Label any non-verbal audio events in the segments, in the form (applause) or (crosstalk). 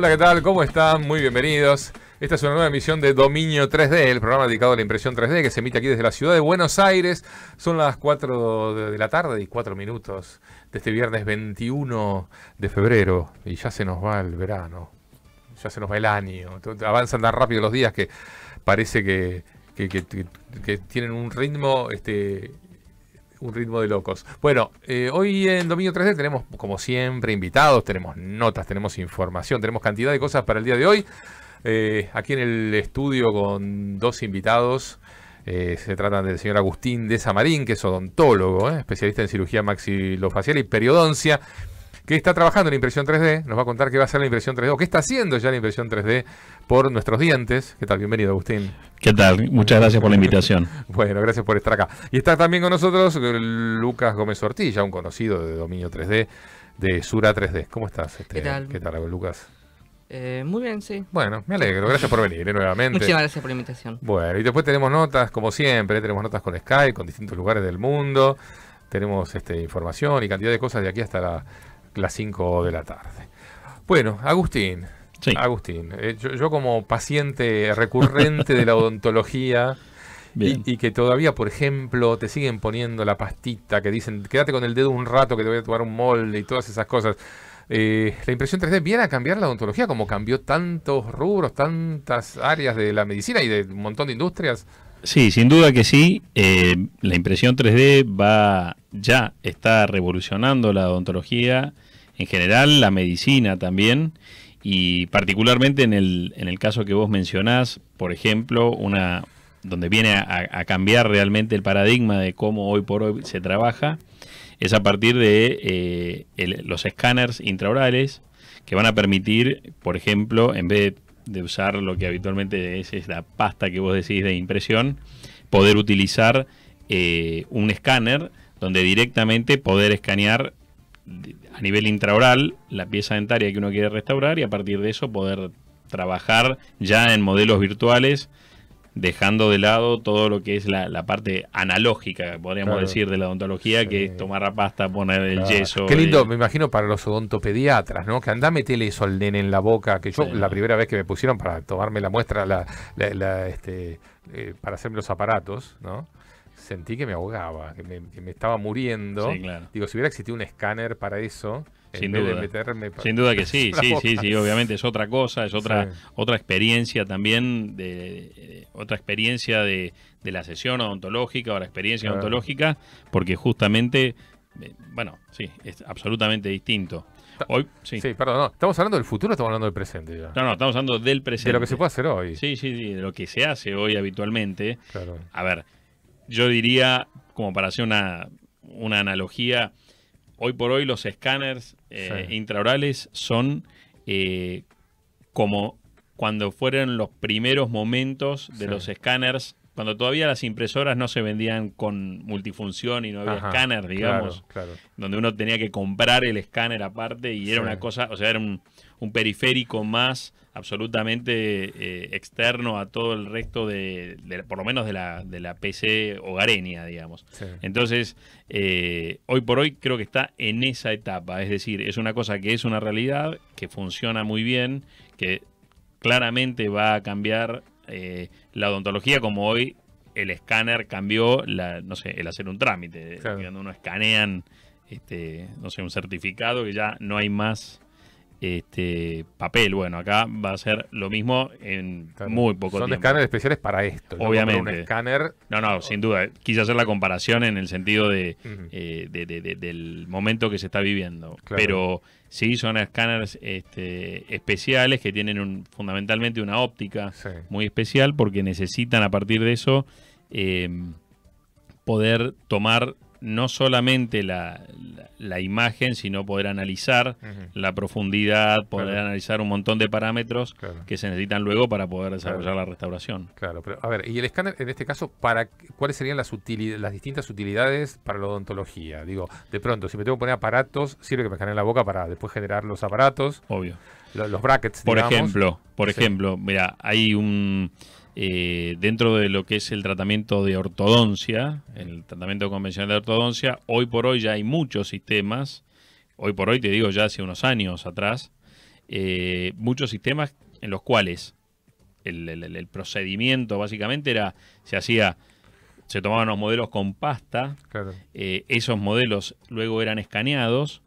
Hola, ¿qué tal? ¿Cómo están? Muy bienvenidos. Esta es una nueva emisión de Dominio 3D, el programa dedicado a la impresión 3D que se emite aquí desde la ciudad de Buenos Aires. Son las 4 de la tarde y 4 minutos de este viernes 21 de febrero. Y ya se nos va el verano, ya se nos va el año. Avanzan tan rápido los días que parece que, tienen un ritmo este, un ritmo de locos. Bueno, eh, hoy en Dominio 3D tenemos, como siempre, invitados, tenemos notas, tenemos información, tenemos cantidad de cosas para el día de hoy. Eh, aquí en el estudio con dos invitados. Eh, se trata del señor Agustín de Samarín, que es odontólogo, especialista en cirugía maxilofacial y periodoncia, que está trabajando en impresión 3D. Nos va a contar qué va a ser la impresión 3D o qué está haciendo ya la impresión 3D por nuestros dientes. ¿Qué tal? Bienvenido, Agustín. ¿Qué tal? Muchas gracias por la invitación. (laughs) bueno, gracias por estar acá. Y está también con nosotros eh, Lucas Gómez Ortiz, ya un conocido de Dominio 3D, de Sura 3D. ¿Cómo estás? Este, ¿Qué tal? Lucas? Eh, muy bien, sí. Bueno, me alegro. Gracias por venir eh, nuevamente. Muchas gracias por la invitación. Bueno, y después tenemos notas, como siempre, tenemos notas con Skype, con distintos lugares del mundo. Tenemos este, información y cantidad de cosas de aquí hasta las 5 de la tarde. Bueno, Agustín, Agustín, eh, yo, como paciente recurrente de la (laughs) odontología y, que todavía, por ejemplo, te siguen poniendo la pastita que dicen, quédate con el dedo un rato que te voy a tomar un molde y todas esas cosas. Eh, la impresión 3D viene a cambiar la odontología como cambió tantos rubros, tantas áreas de la medicina y de un montón de industrias. Sí, sin duda que sí. Eh, la impresión 3D va ya está revolucionando la odontología en general, la medicina también y particularmente en el, en el caso que vos mencionás, por ejemplo, una donde viene a, cambiar realmente el paradigma de cómo hoy por hoy se trabaja, es a partir de eh, los escáneres intraorales que van a permitir, por ejemplo, en vez de usar lo que habitualmente es, la pasta que vos decís de impresión, poder utilizar eh, un escáner donde directamente poder escanear a nivel intraoral la pieza dentaria que uno quiere restaurar y a partir de eso poder trabajar ya en modelos virtuales, dejando de lado todo lo que es la, parte analógica, podríamos decir, de la odontología, que es tomar la pasta, poner el yeso. Qué lindo, eh. me imagino para los odontopediatras, ¿no? Que anda a meterle eso al nene en la boca, que yo la primera vez que me pusieron para tomarme la muestra, la, este, eh, para hacerme los aparatos, ¿no? sentí que me ahogaba, que me, estaba muriendo. Digo, si hubiera existido un escáner para eso, en Sin vez de meterme Sin duda que sí, (laughs) sí, sí, sí, obviamente es otra cosa, es otra, otra experiencia también, de, eh, otra experiencia de, la sesión odontológica o la experiencia odontológica, porque justamente, eh, bueno, sí, es absolutamente distinto. Hoy, sí. sí. perdón, no. Estamos hablando del futuro, estamos hablando del presente. No, no, estamos hablando del presente. De lo que se puede hacer hoy. Sí, sí, sí, de lo que se hace hoy habitualmente. Claro. A ver, yo diría, como para hacer una, analogía, hoy por hoy los escáneres eh, intraorales son eh, como cuando fueron los primeros momentos de los escáneres cuando todavía las impresoras no se vendían con multifunción y no había escáner, digamos, donde uno tenía que comprar el escáner aparte y era una cosa, o sea, era un, periférico más absolutamente eh, externo a todo el resto de, por lo menos de la, de la PC hogareña, digamos. Entonces, eh, hoy por hoy creo que está en esa etapa, es decir, es una cosa que es una realidad, que funciona muy bien, que claramente va a cambiar eh, la odontología como hoy el escáner cambió, la, no sé, el hacer un trámite, cuando uno escanean, este, no sé, un certificado que ya no hay más este papel. Bueno, acá va a ser lo mismo en muy poco tiempo. Son escáneres especiales para esto. Obviamente. No No, sin duda. Quise hacer la comparación en el sentido de, eh, del momento que se está viviendo. Pero sí, son escáneres este, especiales que tienen fundamentalmente una óptica muy especial porque necesitan a partir de eso eh, poder tomar no solamente la, la, imagen, sino poder analizar la profundidad, poder analizar un montón de parámetros que se necesitan luego para poder desarrollar la restauración. Claro, pero a ver, y el escáner en este caso, para ¿cuáles serían las, distintas utilidades para la odontología? Digo, de pronto, si me tengo que poner aparatos, sirve que me escaneen la boca para después generar los aparatos. Obvio. Los, brackets, Por ejemplo, por ejemplo, mira, hay un... Eh, dentro de lo que es el tratamiento de ortodoncia, el tratamiento convencional de ortodoncia, hoy por hoy ya hay muchos sistemas, hoy por hoy te digo ya hace unos años atrás, eh, muchos sistemas en los cuales el, procedimiento básicamente era, se hacía, se tomaban los modelos con pasta, eh, esos modelos luego eran escaneados,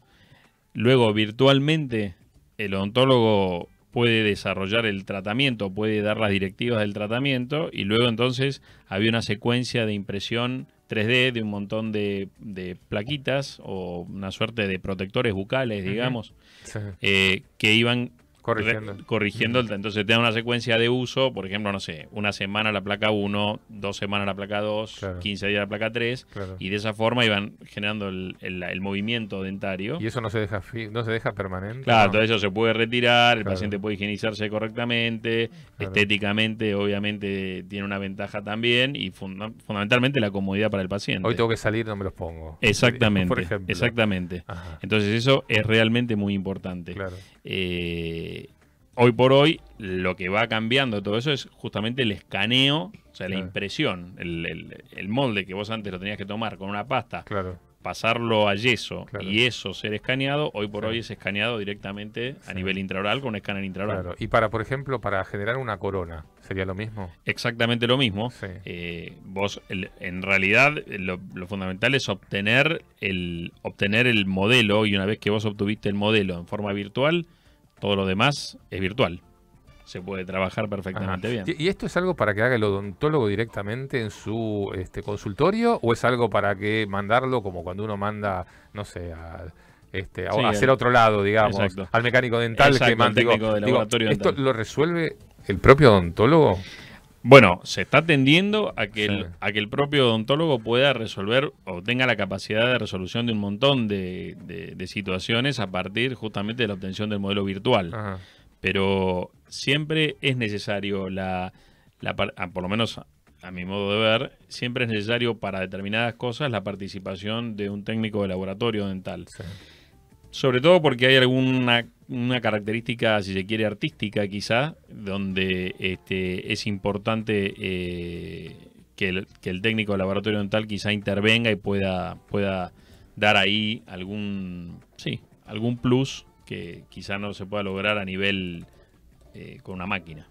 luego virtualmente el odontólogo puede desarrollar el tratamiento, puede dar las directivas del tratamiento y luego entonces había una secuencia de impresión 3D de un montón de, plaquitas o una suerte de protectores bucales, digamos, eh, que iban corrigiendo, corrigiendo el, entonces te da una secuencia de uso, por ejemplo, no sé, una semana la placa 1, dos semanas la placa 2, 15 días la placa 3, y de esa forma iban generando el, movimiento dentario. Y eso no se deja no se deja permanente. Claro, todo eso se puede retirar, el paciente puede higienizarse correctamente, estéticamente obviamente tiene una ventaja también y fundamentalmente la comodidad para el paciente. Hoy tengo que salir, no me los pongo. Exactamente. Exactamente. Entonces eso es realmente muy importante. Claro. Eh, hoy por hoy, lo que va cambiando todo eso es justamente el escaneo, o sea, la impresión, el, el, molde que vos antes lo tenías que tomar con una pasta. Claro pasarlo a yeso y eso ser escaneado, hoy por hoy es escaneado directamente a nivel intraoral con un escáner intraoral. Y para, por ejemplo, para generar una corona, ¿sería lo mismo? Exactamente lo mismo. Eh, vos, en realidad, lo, lo, fundamental es obtener el, obtener el modelo y una vez que vos obtuviste el modelo en forma virtual, todo lo demás es virtual se puede trabajar perfectamente bien. ¿Y esto es algo para que haga el odontólogo directamente en su este, consultorio o es algo para que mandarlo como cuando uno manda, no sé, a, este, hacer otro lado, digamos, al mecánico dental que laboratorio ¿Esto lo resuelve el propio odontólogo? Bueno, se está tendiendo a que, el, a que el propio odontólogo pueda resolver o tenga la capacidad de resolución de un montón de, situaciones a partir justamente de la obtención del modelo virtual. Pero siempre es necesario la, la ah, por lo menos a mi modo de ver, siempre es necesario para determinadas cosas la participación de un técnico de laboratorio dental. Sobre todo porque hay alguna una característica, si se quiere, artística quizá, donde este, es importante eh, que, el, técnico de laboratorio dental quizá intervenga y pueda, pueda dar ahí algún, sí, algún plus que quizá no se pueda lograr a nivel eh, con una máquina.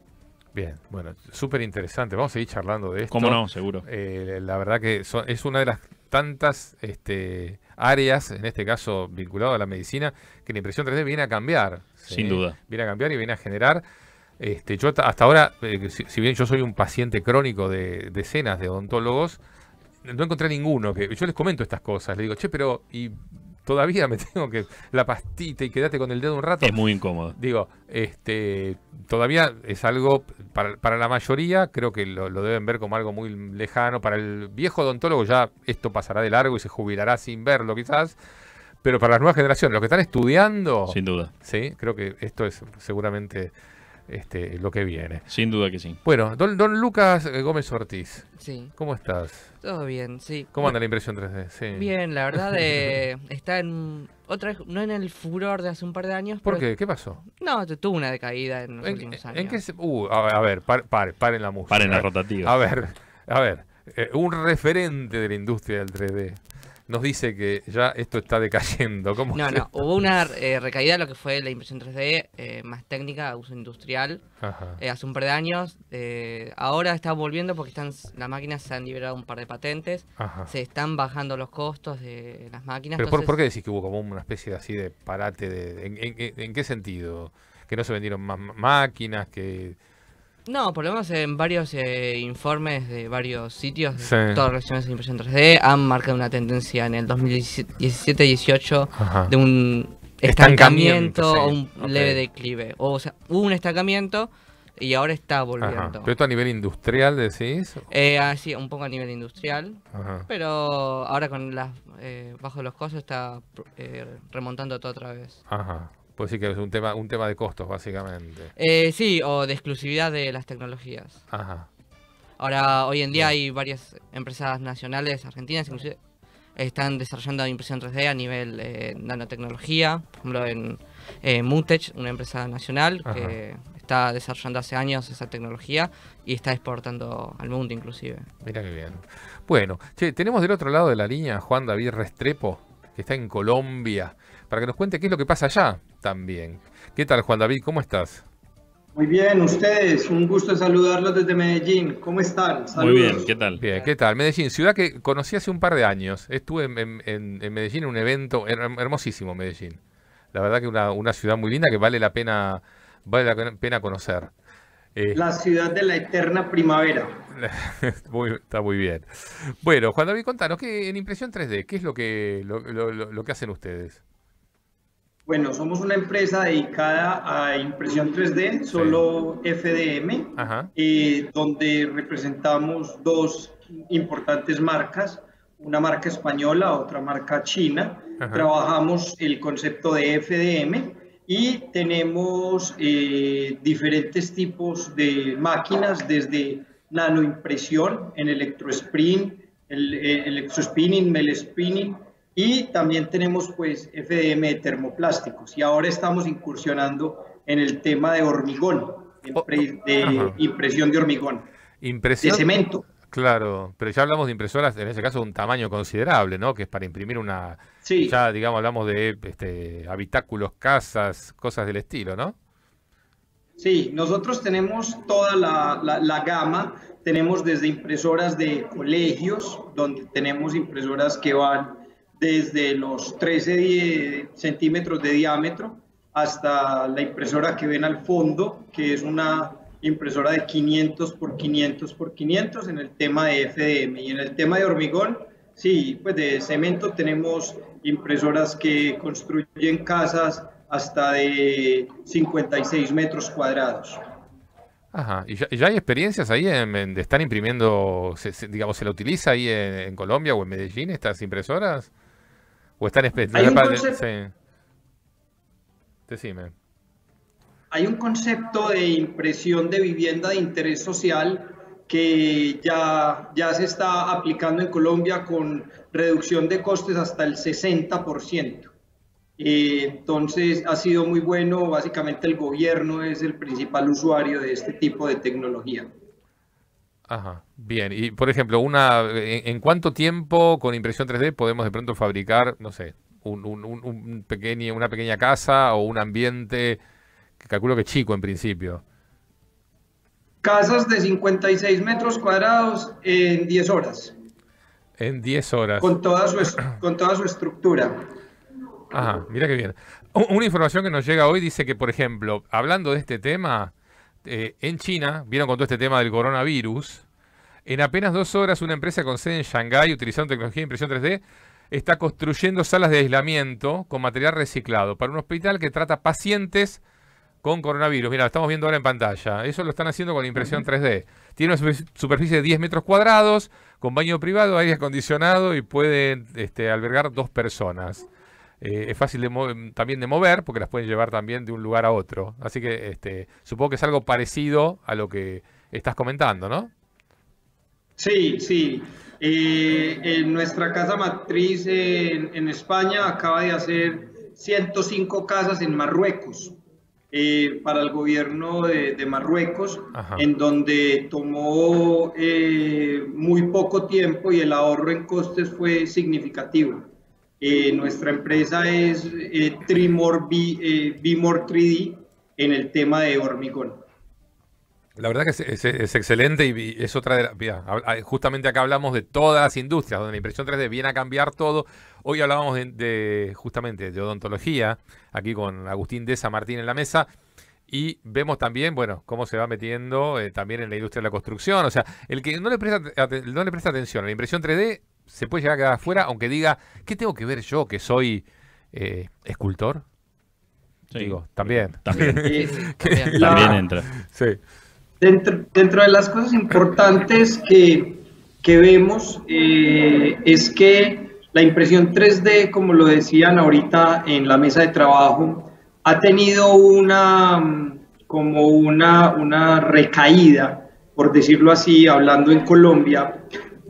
Bien, bueno, súper interesante. Vamos a seguir charlando de esto. Cómo no, seguro. Eh, la verdad que es una de las tantas este, áreas, en este caso vinculado a la medicina, que la impresión 3D viene a cambiar. Sin duda. Viene a cambiar y viene a generar. Este, yo hasta, ahora, eh, si, bien yo soy un paciente crónico de decenas de odontólogos, no encontré ninguno que. Yo les comento estas cosas, les digo, che, pero. Y todavía me (laughs) tengo que la pastita y quedarte con el dedo un rato. Es muy incómodo. Digo, este, todavía es algo para, la mayoría, creo que lo, lo, deben ver como algo muy lejano. Para el viejo odontólogo ya esto pasará de largo y se jubilará sin verlo quizás. Pero para las nuevas generaciones, los que están estudiando. Sin duda. Sí, creo que esto es seguramente este, lo que viene. Sin duda que sí. Bueno, don, don Lucas eh, Gómez Ortiz. Sí. ¿Cómo estás? Todo bien, sí. ¿Cómo anda la impresión 3D? Bien, la verdad eh, (laughs) está en otra no en el furor de hace un par de años. ¿Por qué? ¿Qué pasó? No, tuvo una decaída en los últimos años. ¿En qué uh, a ver, pare la música. Paren la rotativa. A ver, a ver, eh, un referente de la industria del 3D nos dice que ya esto está decayendo. ¿Cómo no, no, hubo una eh, recaída de lo que fue la impresión 3D eh, más técnica, uso industrial, eh, hace un par de años. ahora está volviendo porque están las máquinas se han liberado un par de patentes, se están bajando los costos de las máquinas. ¿Pero por, qué decís que hubo como una especie de, así de parate? en, en, qué sentido? ¿Que no se vendieron más máquinas? ¿Que no, por lo menos en varios eh, informes de varios sitios, todas las relaciones de impresión 3D, han marcado una tendencia en el 2017-18 de un estancamiento, o un leve declive. O, sea, hubo un estancamiento y ahora está volviendo. ¿Pero esto a nivel industrial decís? Eh, ah, sí, un poco a nivel industrial, pero ahora con las eh, bajo los costos está eh, remontando todo otra vez. Ajá. Pues sí que es un tema, un tema de costos, básicamente. Eh, sí, o de exclusividad de las tecnologías. Ahora, hoy en día hay varias empresas nacionales, argentinas inclusive, están desarrollando impresión 3D a nivel eh, nanotecnología. Por ejemplo, en eh, Mutech, una empresa nacional que está desarrollando hace años esa tecnología y está exportando al mundo inclusive. Mira qué bien. Bueno, che, tenemos del otro lado de la línea a Juan David Restrepo, que está en Colombia para que nos cuente qué es lo que pasa allá también. ¿Qué tal, Juan David? ¿Cómo estás? Muy bien, ustedes, un gusto saludarlos desde Medellín. ¿Cómo están? Muy bien, ¿qué tal? Bien, ¿qué tal? Medellín, ciudad que conocí hace un par de años. Estuve en, Medellín en un evento hermosísimo, Medellín. La verdad que una, una, ciudad muy linda que vale la pena, vale la pena conocer. Eh, la ciudad de la eterna primavera. (laughs) está muy bien. Bueno, Juan David, contanos, en impresión 3D, ¿qué es lo que, lo que hacen ustedes? Bueno, somos una empresa dedicada a impresión 3D, solo FDM, eh, donde representamos dos importantes marcas, una marca española, otra marca china. Trabajamos el concepto de FDM y tenemos eh, diferentes tipos de máquinas, desde nanoimpresión en electrospin, el, eh, electrospinning, mel spinning y también tenemos pues FDM de termoplásticos y ahora estamos incursionando en el tema de hormigón, oh, de impresión de hormigón, de cemento. Claro, pero ya hablamos de impresoras, en ese caso de un tamaño considerable, ¿no? Que es para imprimir una... Sí. Ya, digamos, hablamos de este, habitáculos, casas, cosas del estilo, ¿no? Sí, nosotros tenemos toda la, gama, tenemos desde impresoras de colegios, donde tenemos impresoras que van desde los 13 centímetros de diámetro hasta la impresora que ven al fondo, que es una impresora de 500 por 500 por 500 en el tema de FDM. Y en el tema de hormigón, sí, pues de cemento tenemos impresoras que construyen casas hasta de 56 metros cuadrados. Ajá, ¿y ya, hay experiencias ahí de estar imprimiendo, digamos, se la utiliza ahí en Colombia o en Medellín estas impresoras? O están Hay un concepto de impresión de vivienda de interés social que ya, ya se está aplicando en Colombia con reducción de costes hasta el 60%. Eh, entonces ha sido muy bueno, básicamente el gobierno es el principal usuario de este tipo de tecnología. Ajá, bien. Y por ejemplo, una, ¿en, cuánto tiempo con impresión 3D podemos de pronto fabricar, no sé, un, pequeño, una pequeña casa o un ambiente, que calculo que chico en principio? Casas de 56 metros cuadrados en 10 horas. En 10 horas. Con toda su, (clears throat) con toda su estructura. Ajá, mira qué bien. Una información que nos llega hoy dice que, por ejemplo, hablando de este tema, eh, en China, vieron con todo este tema del coronavirus, en apenas dos horas una empresa con sede en Shanghái, utilizando tecnología de impresión 3D, está construyendo salas de aislamiento con material reciclado para un hospital que trata pacientes con coronavirus. Mira, lo estamos viendo ahora en pantalla. Eso lo están haciendo con impresión 3D. Tiene una superficie de 10 metros cuadrados, con baño privado, aire acondicionado y puede este, albergar dos personas. Eh, es fácil em, también de mover porque las pueden llevar también de un lugar a otro. Así que este, supongo que es algo parecido a lo que estás comentando, ¿no? Sí, sí. Eh, nuestra casa matriz en, España acaba de hacer 105 casas en Marruecos. Eh, para el gobierno de, Marruecos, en donde tomó muy poco tiempo y el ahorro en costes fue significativo. Eh, nuestra empresa es eh, Trimor B, 3D eh, en el tema de hormigón. La verdad que es, excelente y es otra de las... Ah, justamente acá hablamos de todas las industrias, donde la impresión 3D viene a cambiar todo. Hoy hablábamos de, justamente de odontología, aquí con Agustín Deza Martín en la mesa. Y vemos también, bueno, cómo se va metiendo eh, también en la industria de la construcción. O sea, el que no le presta, no le presta atención a la impresión 3D se puede llegar a quedar afuera, aunque diga, ¿qué tengo que ver yo que soy eh, escultor? Digo, también. También, (laughs) también. entra. Dentro, dentro, de las cosas importantes que, que vemos eh, es que la impresión 3D, como lo decían ahorita en la mesa de trabajo, ha tenido una como una, una recaída, por decirlo así, hablando en Colombia,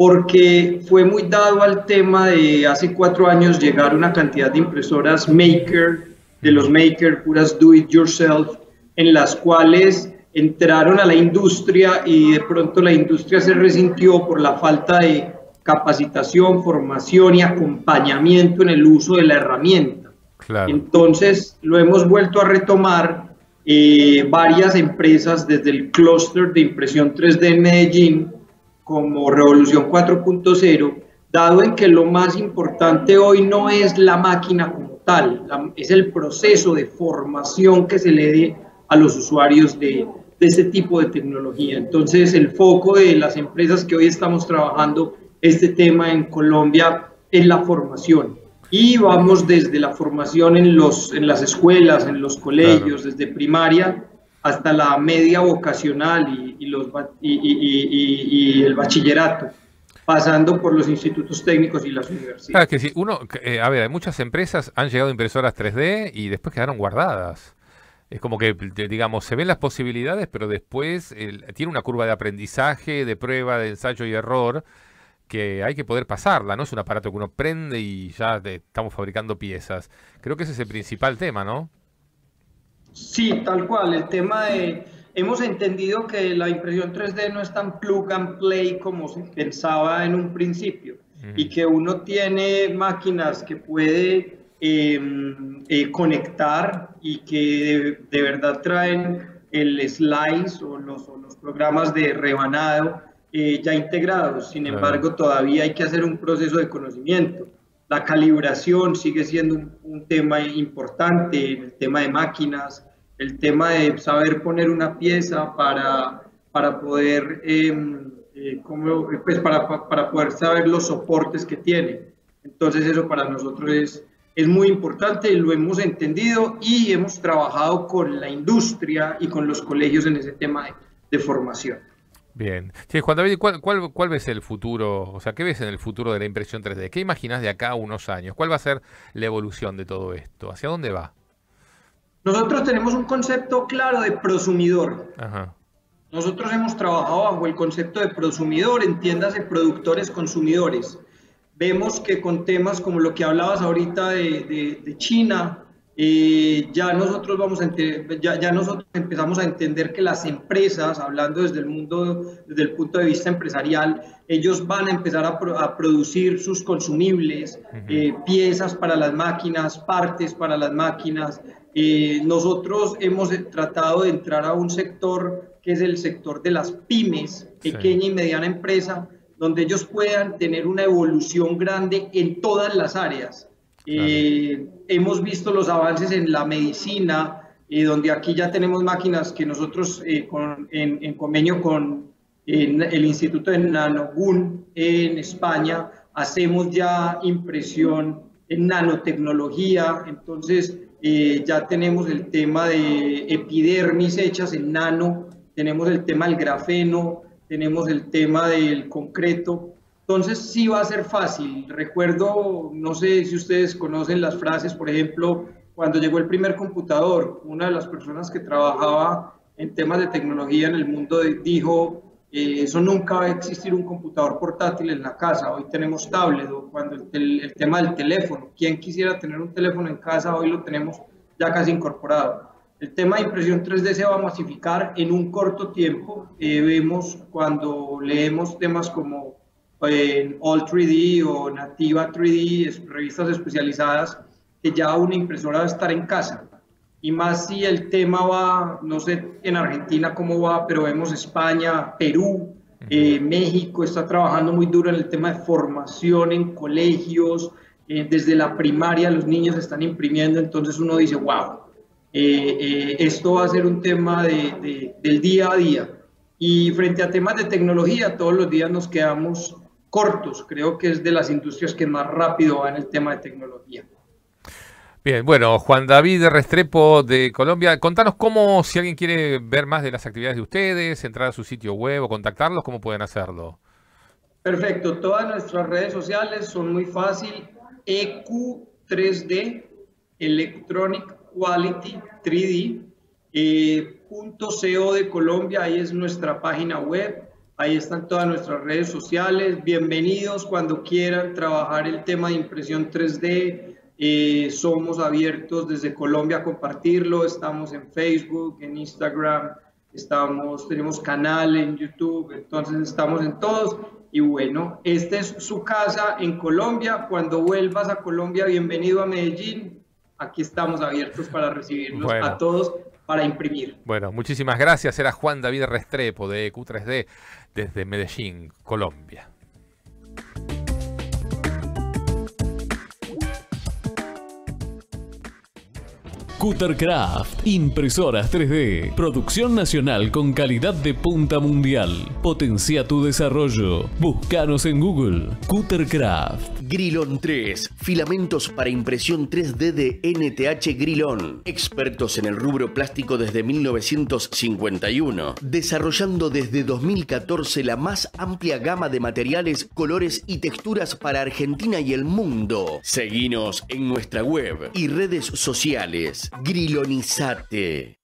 porque fue muy dado al tema de hace cuatro años llegar una cantidad de impresoras maker, de los maker, puras do it yourself, en las cuales entraron a la industria y de pronto la industria se resintió por la falta de capacitación, formación y acompañamiento en el uso de la herramienta. Entonces lo hemos vuelto a retomar eh, varias empresas desde el clúster de impresión 3D en Medellín, como Revolución 4.0, dado en que lo más importante hoy no es la máquina como tal, es el proceso de formación que se le dé a los usuarios de, de este tipo de tecnología. Entonces, el foco de las empresas que hoy estamos trabajando este tema en Colombia es la formación. Y vamos desde la formación en, los, en las escuelas, en los colegios, desde primaria hasta la media vocacional y, los, y, el bachillerato, pasando por los institutos técnicos y las universidades. Claro, que si uno, eh, a ver, hay muchas empresas han llegado impresoras 3D y después quedaron guardadas. Es como que, digamos, se ven las posibilidades, pero después tiene una curva de aprendizaje, de prueba, de ensayo y error, que hay que poder pasarla, ¿no? Es un aparato que uno prende y ya estamos fabricando piezas. Creo que ese es el principal tema, ¿no? Sí, tal cual. El tema de. Hemos entendido que la impresión 3D no es tan plug and play como se pensaba en un principio y que uno tiene máquinas que puede em, eh, conectar y que de, verdad traen el slice o los, programas de rebanado eh, ya integrados. Sin embargo, todavía hay que hacer un proceso de conocimiento. La calibración sigue siendo un, tema importante, el tema de máquinas, el tema de saber poner una pieza para, poder, em, eh, como, eh, pues para, poder saber los soportes que tiene. Entonces eso para nosotros es, muy importante, lo hemos entendido y hemos trabajado con la industria y con los colegios en ese tema de formación. Bien. Sí, Juan David, ¿cuál, ves el futuro? O sea, ¿qué ves en el futuro de la impresión 3D? ¿Qué imaginas de acá a unos años? ¿Cuál va a ser la evolución de todo esto? ¿Hacia dónde va? Nosotros tenemos un concepto claro de prosumidor. Ajá. Nosotros hemos trabajado bajo el concepto de prosumidor, entiéndase productores, consumidores. Vemos que con temas como lo que hablabas ahorita de China, ya nosotros vamos a ya, ya, nosotros empezamos a entender que las empresas, hablando desde el mundo, desde el punto de vista empresarial, ellos van a empezar a, producir sus consumibles, eh, piezas para las máquinas, partes para las máquinas. Eh, nosotros hemos tratado de entrar a un sector que es el sector de las pymes, pequeña y mediana empresa, donde ellos puedan tener una evolución grande en todas las áreas. Eh, hemos visto los avances en la medicina, eh, donde aquí ya tenemos máquinas que nosotros eh, en, convenio con el Instituto de Nanogun en España, hacemos ya impresión en nanotecnología, entonces eh, ya tenemos el tema de epidermis hechas en nano, tenemos el tema del grafeno, tenemos el tema del concreto, entonces sí va a ser fácil. Recuerdo, no sé si ustedes conocen las frases, por ejemplo, cuando llegó el primer computador, una de las personas que trabajaba en temas de tecnología en el mundo dijo, eh, eso nunca va a existir un computador portátil en la casa, hoy tenemos tablet, o cuando el, tema del teléfono, ¿Quién quisiera tener un teléfono en casa, hoy lo tenemos ya casi incorporado. El tema de impresión 3D se va a masificar en un corto tiempo, eh, vemos cuando leemos temas como en All 3D o Nativa 3D, revistas especializadas, que ya una impresora va a estar en casa. Y más si el tema va, no sé en Argentina cómo va, pero vemos España, Perú, eh, México está trabajando muy duro en el tema de formación en colegios, eh, desde la primaria los niños están imprimiendo, entonces uno dice, wow, eh, esto va a ser un tema de, del día a día. Y frente a temas de tecnología, todos los días nos quedamos cortos. Creo que es de las industrias que más rápido va en el tema de tecnología. Bien, bueno, Juan David Restrepo de Colombia, contanos cómo, si alguien quiere ver más de las actividades de ustedes, entrar a su sitio web o contactarlos, ¿cómo pueden hacerlo? Perfecto, todas nuestras redes sociales son muy fácil, EQ3D, Electronic Quality 3D, eh, punto CO de Colombia, ahí es nuestra página web, Ahí están todas nuestras redes sociales. Bienvenidos cuando quieran trabajar el tema de impresión 3D. Eh, somos abiertos desde Colombia a compartirlo. Estamos en Facebook, en Instagram, estamos, tenemos canal en YouTube, entonces estamos en todos. Y bueno, esta es su casa en Colombia. Cuando vuelvas a Colombia, bienvenido a Medellín. Aquí estamos abiertos para recibirlos a todos para imprimir. Bueno, muchísimas gracias. Era Juan David Restrepo de e Q3D desde Medellín, Colombia. Cuttercraft, impresoras 3D, producción nacional con calidad de punta mundial. Potencia tu desarrollo. Búscanos en Google. Cuttercraft. Grilón 3, filamentos para impresión 3D de NTH Grilón, expertos en el rubro plástico desde 1951, desarrollando desde 2014 la más amplia gama de materiales, colores y texturas para Argentina y el mundo. Seguinos en nuestra web y redes sociales. Grilonizate.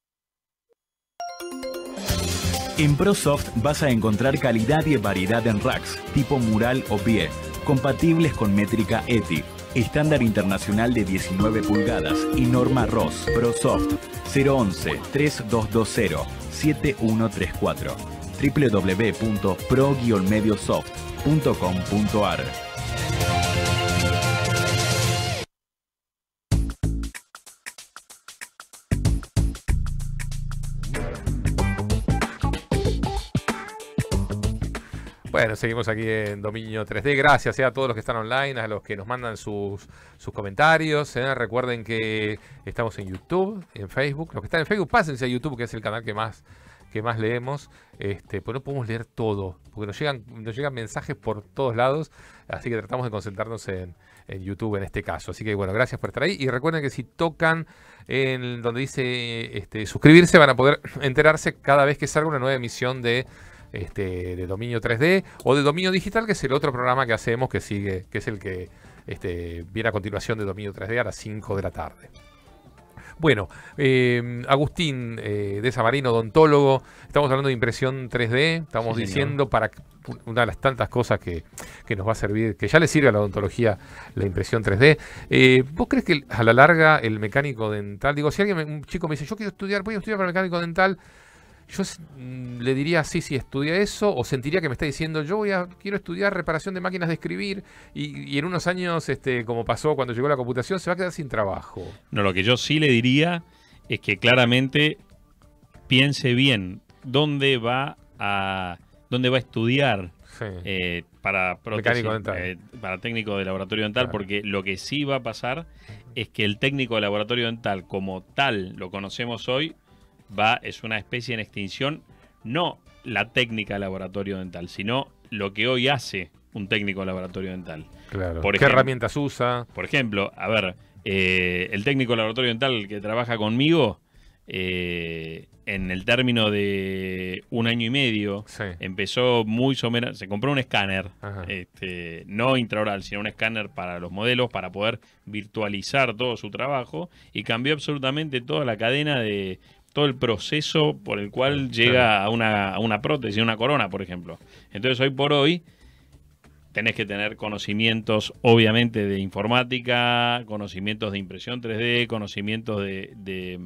En ProSoft vas a encontrar calidad y variedad en racks, tipo mural o pie compatibles con métrica ETI, estándar internacional de 19 pulgadas y norma ROS ProSoft 011-3220-7134 www.pro-mediosoft.com.ar seguimos aquí en Dominio 3D. Gracias eh, a todos los que están online, a los que nos mandan sus, sus comentarios. Eh. Recuerden que estamos en YouTube, en Facebook. Los que están en Facebook, pásense a YouTube, que es el canal que más, que más leemos. Este, pues no podemos leer todo, porque nos llegan, nos llegan mensajes por todos lados. Así que tratamos de concentrarnos en, YouTube en este caso. Así que bueno, gracias por estar ahí. Y recuerden que si tocan en donde dice este, suscribirse, van a poder enterarse cada vez que salga una nueva emisión de este, de dominio 3D o de dominio digital, que es el otro programa que hacemos que sigue, que es el que este, viene a continuación de dominio 3D a las 5 de la tarde. Bueno, eh, Agustín eh, de Samarino, odontólogo, estamos hablando de impresión 3D, estamos diciendo para una de las tantas cosas que, nos va a servir, que ya le sirve a la odontología la impresión 3D. Eh, ¿Vos crees que a la larga el mecánico dental, digo, si alguien, un chico me dice, yo quiero estudiar, voy a estudiar para el mecánico dental, yo mm, le diría, sí, sí, estudia eso, o sentiría que me está diciendo, yo voy quiero estudiar reparación de máquinas de escribir, y, en unos años, este, como pasó cuando llegó la computación, se va a quedar sin trabajo. No, lo que yo sí le diría es que claramente piense bien dónde va a, dónde va a estudiar. Eh, para, eh, para técnico de laboratorio dental, porque lo que sí va a pasar es que el técnico de laboratorio dental como tal lo conocemos hoy va, es una especie en extinción, no la técnica de laboratorio dental, sino lo que hoy hace un técnico de laboratorio dental. Claro. ¿Qué herramientas usa? Por ejemplo, a ver, eh, el técnico de laboratorio dental que trabaja conmigo, eh, en el término de un año y medio, empezó muy somera, se compró un escáner, este, no intraoral, sino un escáner para los modelos, para poder virtualizar todo su trabajo y cambió absolutamente toda la cadena de todo el proceso por el cual llega a una, a una prótesis, una corona, por ejemplo. Entonces, hoy por hoy, tenés que tener conocimientos, obviamente, de informática, conocimientos de impresión 3D, conocimientos de,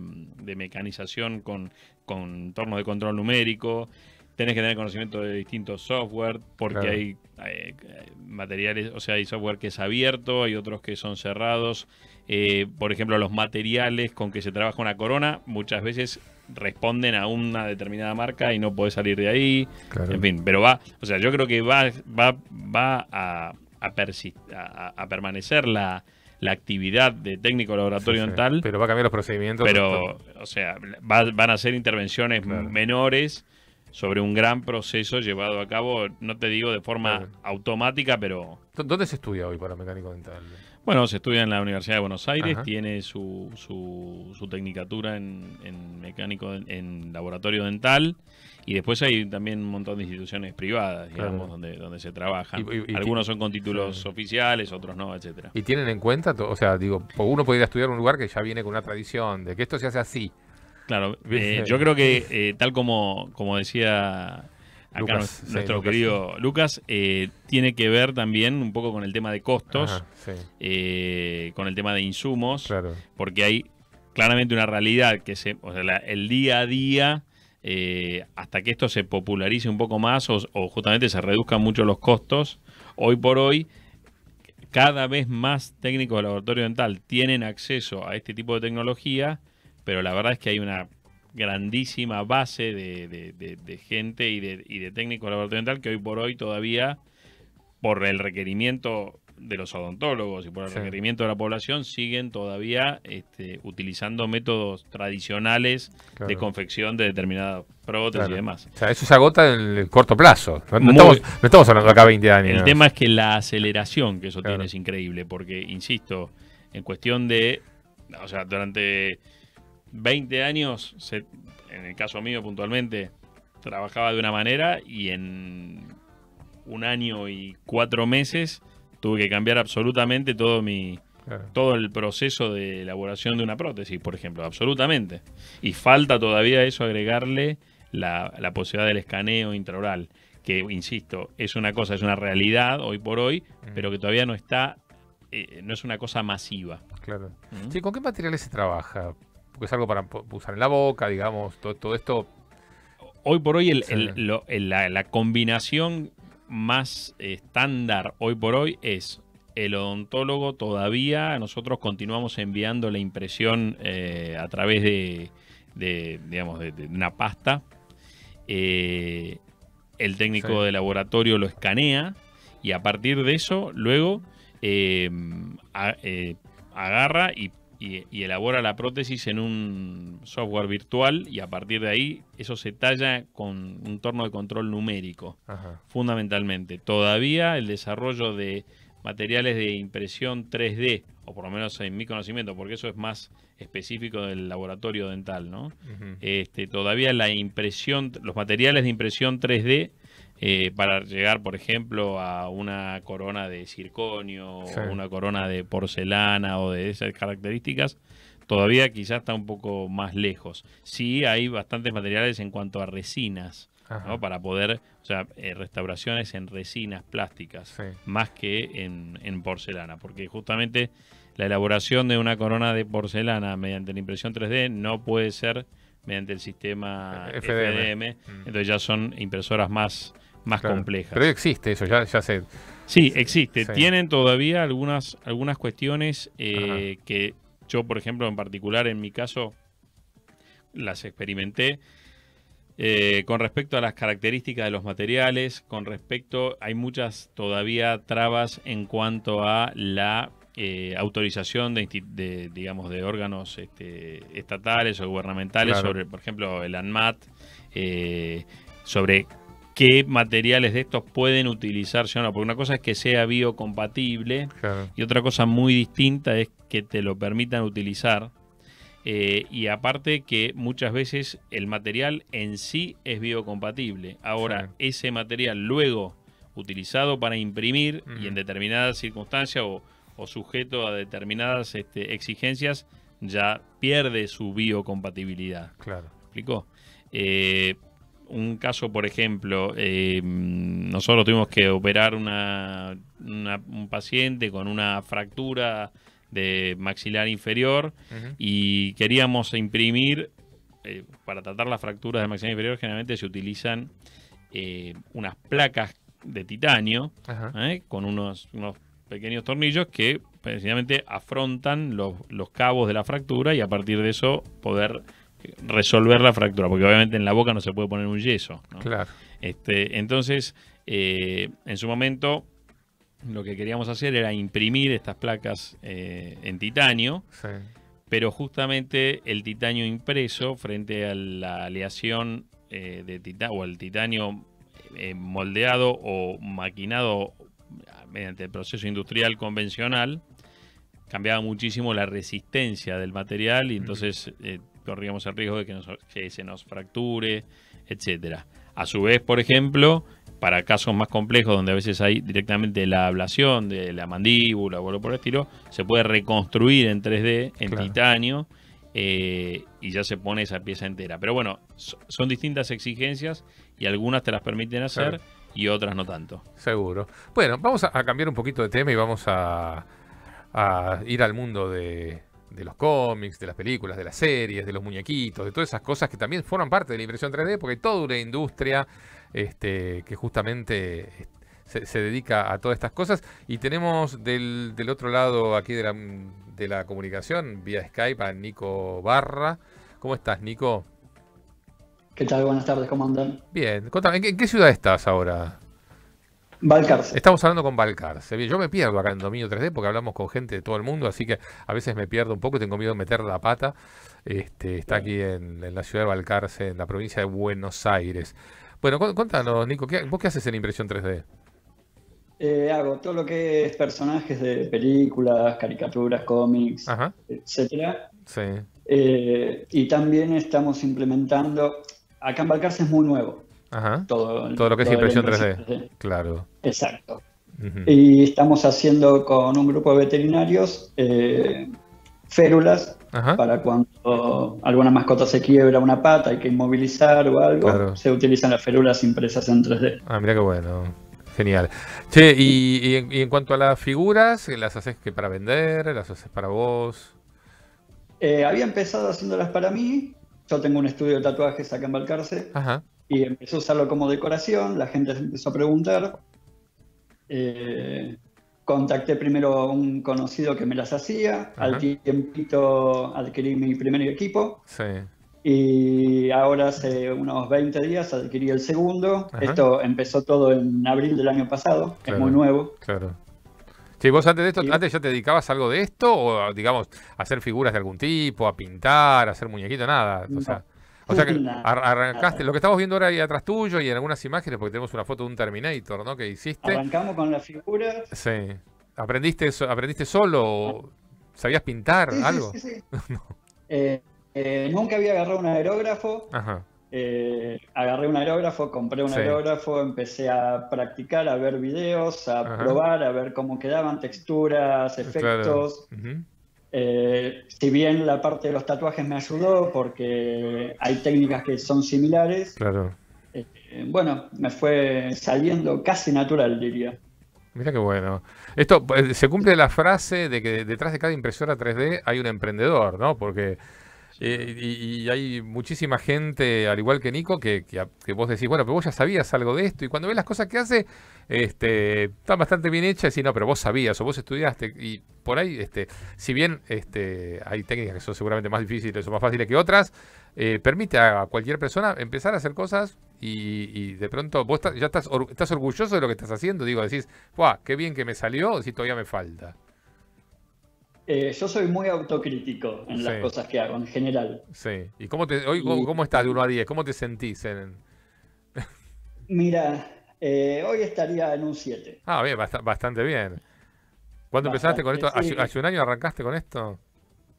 mecanización con, con entornos de control numérico. Tenés que tener conocimiento de distintos software, porque hay, eh, eh, materiales, o sea, hay software que es abierto, hay otros que son cerrados. Eh, por ejemplo, los materiales con que se trabaja una corona muchas veces responden a una determinada marca y no puede salir de ahí. En fin, pero va, o sea, yo creo que va, va, va a, a, permanecer la, actividad de técnico laboratorio dental. Pero va a cambiar los procedimientos. Pero, o sea, van a ser intervenciones menores sobre un gran proceso llevado a cabo, no te digo de forma automática, pero... ¿Dónde se estudia hoy para mecánico dental? Bueno, se estudia en la Universidad de Buenos Aires, tiene su, su, su tecnicatura en, mecánico, en laboratorio dental. Y después hay también un montón de instituciones privadas, digamos, donde, donde se trabaja. Algunos son con títulos oficiales, otros no, etcétera. ¿Y tienen en cuenta, o sea, digo, uno podría estudiar un lugar que ya viene con una tradición, de que esto se hace así? Claro, eh, yo creo que eh, tal como, como decía Acá nuestro querido Lucas, eh, tiene que ver también un poco con el tema de costos, eh, con el tema de insumos, porque hay claramente una realidad que se, o sea, el día a día, eh, hasta que esto se popularice un poco más o, justamente se reduzcan mucho los costos, hoy por hoy cada vez más técnicos de laboratorio dental tienen acceso a este tipo de tecnología, pero la verdad es que hay una grandísima base de, de, gente y de, y de técnicos laboratorios que hoy por hoy todavía, por el requerimiento de los odontólogos y por el requerimiento de la población, siguen todavía este, utilizando métodos tradicionales de confección de determinadas prótesis y demás. O sea, eso se agota en el corto plazo. No, estamos, estamos, hablando acá 20 años. El tema es que la aceleración que eso tiene es increíble, porque, insisto, en cuestión de, o sea, durante 20 años, en el caso mío puntualmente, trabajaba de una manera y en un año y cuatro meses tuve que cambiar absolutamente todo mi todo el proceso de elaboración de una prótesis, por ejemplo, absolutamente. Y falta todavía eso agregarle la, posibilidad del escaneo intraoral, que, insisto, es una cosa, es una realidad hoy por hoy, pero que todavía no está, eh, no es una cosa masiva. Claro. ¿Con qué materiales se trabaja que es algo para usar en la boca, digamos, todo, esto. Hoy por hoy la, combinación más estándar hoy por hoy es el odontólogo todavía, nosotros continuamos enviando la impresión eh, a través de, digamos, de, una pasta. Eh, el técnico de laboratorio lo escanea y a partir de eso luego eh, agarra y y, elabora la prótesis en un software virtual y a partir de ahí eso se talla con un torno de control numérico, fundamentalmente. Todavía el desarrollo de materiales de impresión 3D, o por lo menos en mi conocimiento, porque eso es más específico del laboratorio dental, ¿no? este, todavía la impresión, los materiales de impresión 3D eh, para llegar, por ejemplo, a una corona de circonio o una corona de porcelana o de esas características, todavía quizás está un poco más lejos. Sí hay bastantes materiales en cuanto a resinas, para poder, o sea, eh, restauraciones en resinas plásticas, más que en, porcelana, porque justamente la elaboración de una corona de porcelana mediante la impresión 3D no puede ser mediante el sistema FDM. Mm. Entonces ya son impresoras más más compleja. Pero existe eso, ya, ya Sí, existe. Tienen todavía algunas, algunas cuestiones eh, que yo, por ejemplo, en particular, en mi caso, las experimenté. Eh, con respecto a las características de los materiales, con respecto, hay muchas todavía trabas en cuanto a la eh, autorización de, digamos, de órganos este, estatales o gubernamentales sobre, por ejemplo, el ANMAT, sobre qué materiales de estos pueden utilizarse o no. Porque una cosa es que sea biocompatible y otra cosa muy distinta es que te lo permitan utilizar. Eh, y aparte que muchas veces el material en sí es biocompatible. Ahora, ese material luego utilizado para imprimir y en determinadas circunstancias o, sujeto a determinadas este, exigencias, ya pierde su biocompatibilidad. Claro. ¿Explicó? Eh, un caso, por ejemplo, eh, nosotros tuvimos que operar una, un paciente con una fractura de maxilar inferior y queríamos imprimir, eh, para tratar las fracturas de maxilar inferior generalmente se utilizan eh, unas placas de titanio con unos, pequeños tornillos que precisamente afrontan los, los cabos de la fractura y a partir de eso poder resolver la fractura, porque obviamente en la boca no se puede poner un yeso. Claro. Este, entonces, eh, en su momento, lo que queríamos hacer era imprimir estas placas eh, en titanio, pero justamente el titanio impreso frente a la aleación eh, de titanio o el titanio moldeado o maquinado ah, mediante el proceso industrial convencional, cambiaba muchísimo la resistencia del material y entonces corríamos el riesgo de que, se nos fracture, etcétera. A su vez, por ejemplo, para casos más complejos donde a veces hay directamente la ablación de la mandíbula o algo por el estilo, se puede reconstruir en 3D, en titanio, eh, y ya se pone esa pieza entera. Pero bueno, son distintas exigencias y algunas te las permiten hacer y otras no tanto. Seguro. Bueno, vamos a, cambiar un poquito de tema y vamos a ir al mundo de, de los cómics, de las películas, de las series, de los muñequitos, de todas esas cosas que también forman parte de la impresión 3D, porque hay toda una industria este, que justamente eh, se, dedica a todas estas cosas. Y tenemos del, otro lado aquí de la, de la, comunicación, vía Skype, a Nico Barra. ¿Cómo estás, Nico? ¿Qué tal? Buenas tardes, ¿cómo andan? Bien, contame, en qué ciudad estás ahora? Valcarce. Estamos hablando con Valcarce. Yo me pierdo acá en Dominio 3D porque hablamos con gente de todo el mundo, así que a veces me pierdo un poco y tengo miedo de meter la pata. Este, está aquí en, la ciudad de Valcarce, en la provincia de Buenos Aires. Bueno, cuéntanos Nico, ¿qué, ¿vos qué haces en impresión 3D? Eh, hago todo lo que es personajes de películas, caricaturas, cómics, etcétera. Sí. Eh, y también estamos implementando. Acá en Valcarce es muy nuevo. Todo, todo, lo que es impresión 3D. Claro. Exacto. Y estamos haciendo con un grupo de veterinarios eh, férulas para cuando alguna mascota se quiebra una pata, hay que inmovilizar o algo, se utilizan las férulas impresas en 3D. Ah, mira qué bueno. Genial. Che, y, en, cuanto a las figuras, ¿las haces que para vender? ¿Las haces para vos? Eh, había empezado haciéndolas para mí. Yo tengo un estudio de tatuajes acá en Valcarce Ajá y empezó a usarlo como decoración, la gente empezó a preguntar. Eh, contacté primero a un conocido que me las hacía, al tiempito adquirí mi primer equipo. Sí. Y ahora hace unos 20 días adquirí el segundo. Esto empezó todo en abril del año pasado, es muy nuevo. Claro. Sí, vos antes de esto, antes ya te dedicabas a algo de esto, o digamos, a hacer figuras de algún tipo, a pintar, a hacer muñequitos, nada. O sea... O sea que arrancaste, lo que estamos viendo ahora ahí atrás tuyo y en algunas imágenes, porque tenemos una foto de un Terminator, ¿no? Que hiciste. Arrancamos con la figura. Sí. ¿Aprendiste, aprendiste solo? ¿Sabías pintar algo? Sí, (laughs) eh, eh, nunca había agarrado un aerógrafo. Ajá. Eh, agarré un aerógrafo, compré un aerógrafo, empecé a practicar, a ver videos, a probar, a ver cómo quedaban texturas, efectos. Claro. Eh, si bien la parte de los tatuajes me ayudó porque hay técnicas que son similares, eh, bueno, me fue saliendo casi natural, diría. Mira qué bueno. Esto eh, se cumple la frase de que detrás de cada impresora 3D hay un emprendedor, ¿no? Porque eh, y, hay muchísima gente, al igual que Nico, que, vos decís, bueno, pero vos ya sabías algo de esto. Y cuando ves las cosas que hace, este, bastante bien hecha, Y no, pero vos sabías o vos estudiaste. Y por ahí, este, si bien este, hay técnicas que son seguramente más difíciles o más fáciles que otras, eh, permite a cualquier persona empezar a hacer cosas y, de pronto vos ya estás, estás orgulloso de lo que estás haciendo. Digo, decís, ¡guau! ¡Qué bien que me salió! Si todavía me falta. Eh, yo soy muy autocrítico en las cosas que hago en general. Sí. ¿Y cómo te, cómo, estás de 1 a 10? ¿Cómo te sentís? Mira, eh, hoy estaría en un 7. Ah, bien, bastante bien. ¿Cuándo empezaste con esto? ¿Hace, un año arrancaste con esto?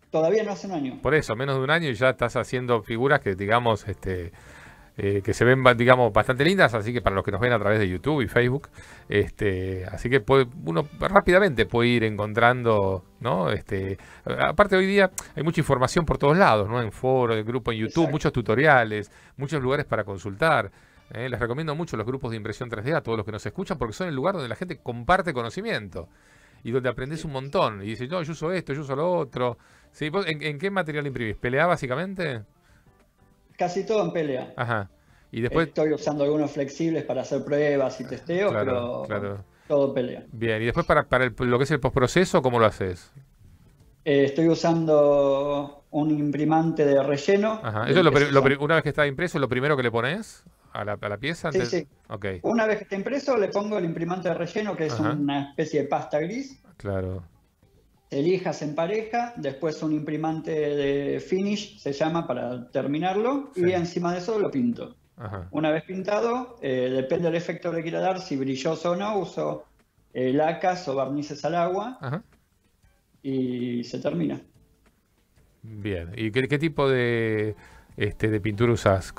Todavía no hace un año. Por eso, menos de un año y ya estás haciendo figuras que, digamos, este, eh, que se ven, digamos, bastante lindas, así que para los que nos ven a través de YouTube y Facebook, este, así que puede, uno rápidamente puede ir encontrando, ¿no? Este, aparte hoy día hay mucha información por todos lados, ¿no? En foros, en grupo, en YouTube, muchos tutoriales, muchos lugares para consultar. ¿eh? les recomiendo mucho los grupos de impresión 3D a todos los que nos escuchan porque son el lugar donde la gente comparte conocimiento y donde aprendes un montón. Y dices, no, yo uso esto, yo uso lo otro. ¿Sí? en, qué material imprimís? ¿Pelea básicamente? Casi todo en pelea. Y después... Estoy usando algunos flexibles para hacer pruebas y testeos, pero todo en pelea. Bien, y después para, para lo que es el postproceso, ¿cómo lo haces? Eh, estoy usando un imprimante de relleno. una vez que está impreso, lo primero que le pones a la, a la pieza? Sí, sí. Una vez que está impreso, le pongo el imprimante de relleno, que es una especie de pasta gris. Claro. Elijas en pareja, después un imprimante de finish, se llama para terminarlo, y encima de eso lo pinto. Una vez pintado, eh, depende del efecto que quiera dar, si brilloso o no, uso eh, lacas o barnices al agua y se termina. Bien, ¿y qué, tipo de, este, de pintura usas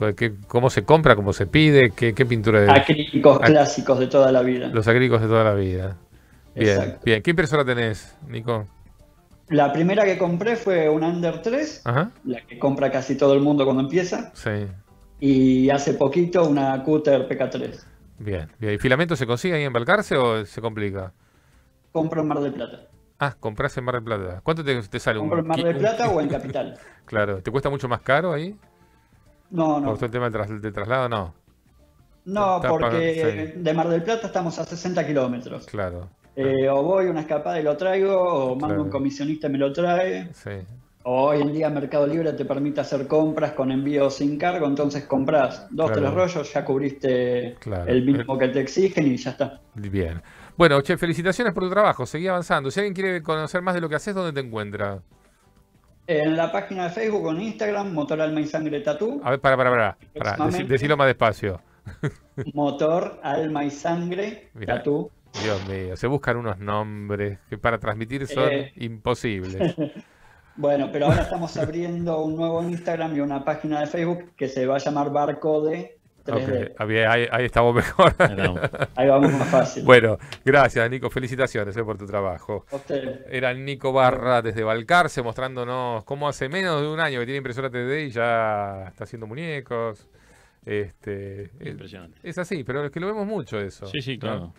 ¿Cómo se compra? ¿Cómo se pide? ¿Qué, pintura? De... Acrílicos clásicos de toda la vida. Los acrílicos de toda la vida. Bien, bien. ¿Qué impresora tenés, Nico? La primera que compré fue una Under 3, la que compra casi todo el mundo cuando empieza. Sí. Y hace poquito una Cutter PK3. Bien, bien. ¿Y filamento se consigue ahí en Balcarce o se complica? Compro en Mar del Plata. Ah, compras en Mar del Plata. ¿Cuánto te, sale Compro en Mar del Plata o en (laughs) Capital. claro, ¿te cuesta mucho más caro ahí? No, no. ¿Por todo el tema de traslado? No. No, porque de Mar del Plata estamos a 60 kilómetros. Claro. Eh, o voy una escapada y lo traigo, o mando un comisionista y me lo trae. O hoy en día Mercado Libre te permite hacer compras con envío sin cargo, entonces compras dos, de tres rollos, ya cubriste el mismo eh. que te exigen y ya está. Bien. Bueno, che, felicitaciones por tu trabajo, seguí avanzando. Si alguien quiere conocer más de lo que haces, ¿dónde te encuentras En la página de Facebook o Instagram, Motor Alma y Sangre Tatú. A ver, para, para, para, para. más despacio. Motor Alma y Sangre Dios mío, se buscan unos nombres que para transmitir son eh. imposibles. (laughs) Bueno, pero ahora estamos abriendo un nuevo Instagram y una página de Facebook que se va a llamar Barcode 3D. Ah, ahí, estamos mejor. (laughs) Ahí vamos. más fácil. Bueno, gracias Nico, felicitaciones eh, por tu trabajo. Era Nico Barra desde Balcarce mostrándonos cómo hace menos de un año que tiene impresora 3D y ya está haciendo muñecos. Este, Impresionante. Es, así, pero es que lo vemos mucho eso. Sí, sí, claro.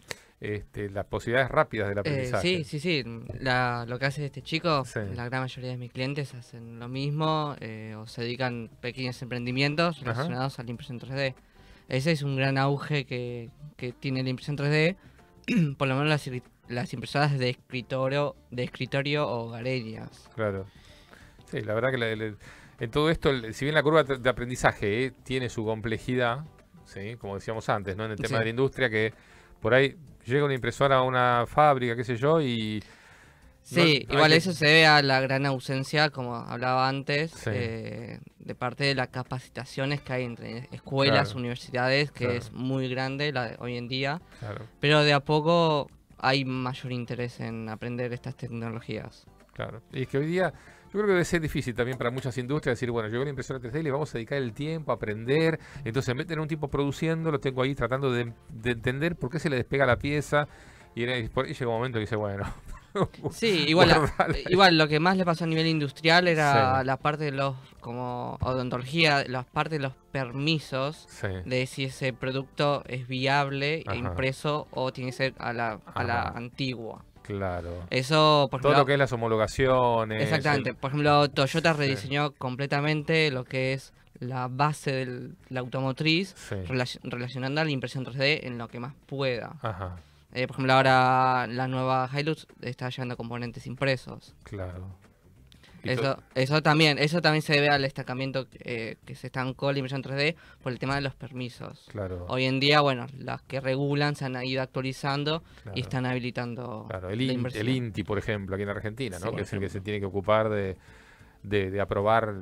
Este, las posibilidades rápidas del eh, aprendizaje. sí, sí, sí. lo que hace este chico, la gran mayoría de mis clientes hacen lo mismo eh, o se dedican pequeños emprendimientos relacionados a la impresión 3D. Ese es un gran auge que, tiene la impresión 3D, (clears throat) por lo menos las, las impresoras de escritorio, de escritorio o galerías. Claro. Sí, la verdad que en todo esto, si bien la curva de aprendizaje eh, tiene su complejidad, como decíamos antes, ¿no? en el tema de la industria, que por ahí llega una impresora a una fábrica, qué sé yo, y... Sí, igual eso se ve a la gran ausencia, como hablaba antes, eh, de parte de las capacitaciones que hay entre escuelas, universidades, que es muy grande la hoy en día, pero de a poco hay mayor interés en aprender estas tecnologías. Claro, y que hoy día yo creo que debe ser difícil también para muchas industrias decir, bueno, yo la impresora 3D y le vamos a dedicar el tiempo a aprender. Entonces, de tener un tipo produciendo, lo tengo ahí tratando de, entender por qué se le despega la pieza. Y, llega un momento que dice, bueno. (laughs) sí, igual, igual lo que más le pasó a nivel industrial era la parte de los, como odontología, las partes de los permisos de si ese producto es viable, e impreso o tiene que ser a la, a la antigua. Claro. Eso, por Todo lo que es las homologaciones. Exactamente. Por ejemplo, Toyota rediseñó completamente lo que es la base de la automotriz relacionando a la impresión 3D en lo que más pueda. Ajá. Eh, por ejemplo, ahora la nueva Hilux está llevando componentes impresos. Claro. Eso, eso también, eso también se debe al destacamiento que eh, se estancó la impresión 3D por el tema de los permisos. Claro. Hoy en día, bueno, las que regulan se han ido actualizando y están habilitando. el, INTI, por ejemplo, aquí en Argentina, ¿no? que es el que se tiene que ocupar de, de, aprobar,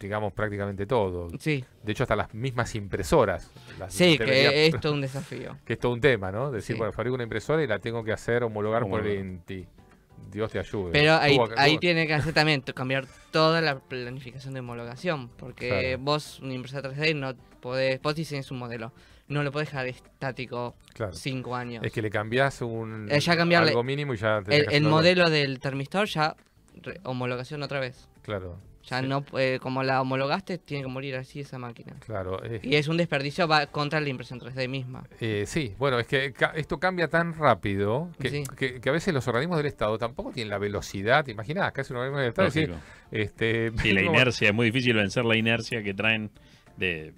digamos, prácticamente todo. Sí. De hecho, hasta las mismas impresoras. Las sí, que que es todo un desafío. (laughs) Que es todo un tema, ¿no? Decir, bueno, fabrico una impresora y la tengo que hacer homologar por el INTI te ayude. Pero ahí, tiene que hacer también cambiar toda la planificación de homologación, porque vos, una empresa 3D, no podés, vos diseñas un modelo, no lo podés dejar estático 5 años. Es que le cambiás un eh, algo mínimo y ya... el modelo del termistor ya homologación otra vez. Claro. Ya no, eh, como la homologaste, tiene que morir así esa máquina. Claro. Eh. Y es un desperdicio contra la impresión 3D misma. Eh, sí, bueno, es que esto cambia tan rápido que, a veces los organismos del Estado tampoco tienen la velocidad. ¿Te que un organismo del Estado. Sí, este, la (laughs) inercia, es muy difícil vencer la inercia que traen de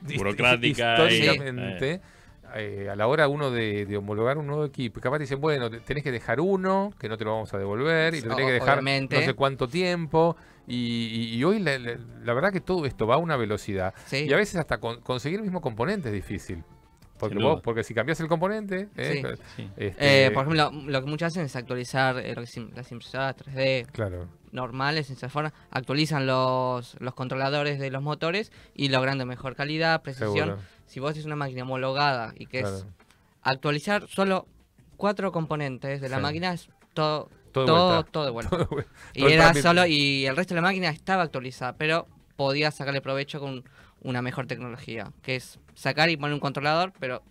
(laughs) burocrática. a la hora uno de, homologar un nuevo equipo, capaz dicen, bueno, tenés que dejar uno, que no te lo vamos a devolver, y te tenés que dejar no sé cuánto tiempo. Y, hoy la, verdad que todo esto va a una velocidad. Y a veces hasta conseguir el mismo componente es difícil. Porque, vos, porque si cambias el componente... ¿eh? Este, eh, por ejemplo, lo, que muchos hacen es actualizar eh, las impresoras 3D normales, en forma, actualizan los, los controladores de los motores y logrando mejor calidad, precisión. Si vos es una máquina homologada y que es actualizar solo cuatro componentes de la máquina, es todo todo, todo, bueno y era solo, y el resto de la máquina estaba actualizada, pero podía sacarle provecho con una mejor tecnología, que es sacar y poner un controlador, pero